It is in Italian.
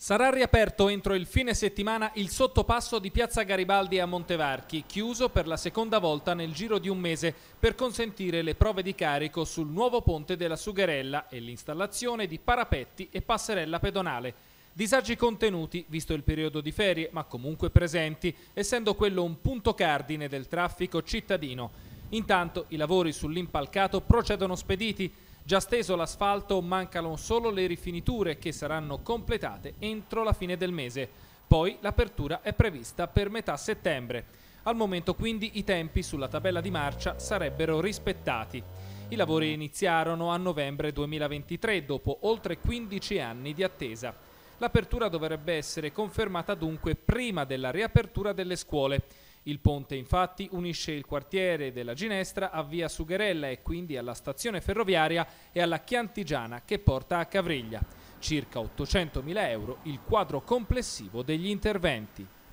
Sarà riaperto entro il fine settimana il sottopasso di Piazza Garibaldi a Montevarchi, chiuso per la seconda volta nel giro di un mese per consentire le prove di carico sul nuovo ponte della Sugherella e l'installazione di parapetti e passerella pedonale. Disagi contenuti, visto il periodo di ferie, ma comunque presenti, essendo quello un punto cardine del traffico cittadino. Intanto i lavori sull'impalcato procedono spediti, Già steso l'asfalto mancano solo le rifiniture che saranno completate entro la fine del mese. Poi l'apertura è prevista per metà settembre. Al momento quindi i tempi sulla tabella di marcia sarebbero rispettati. I lavori iniziarono a novembre 2023 dopo oltre 15 anni di attesa. L'apertura dovrebbe essere confermata dunque prima della riapertura delle scuole. Il ponte infatti unisce il quartiere della Ginestra a via Sugherella e quindi alla stazione ferroviaria e alla Chiantigiana che porta a Cavriglia circa 800.000 euro il quadro complessivo degli interventi.